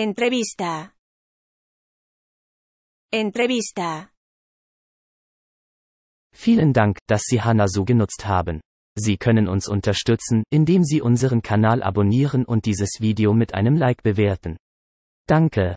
Entrevista. Entrevista. Vielen Dank, dass Sie Hanna so genutzt haben. Sie können uns unterstützen, indem Sie unseren Kanal abonnieren und dieses Video mit einem Like bewerten. Danke.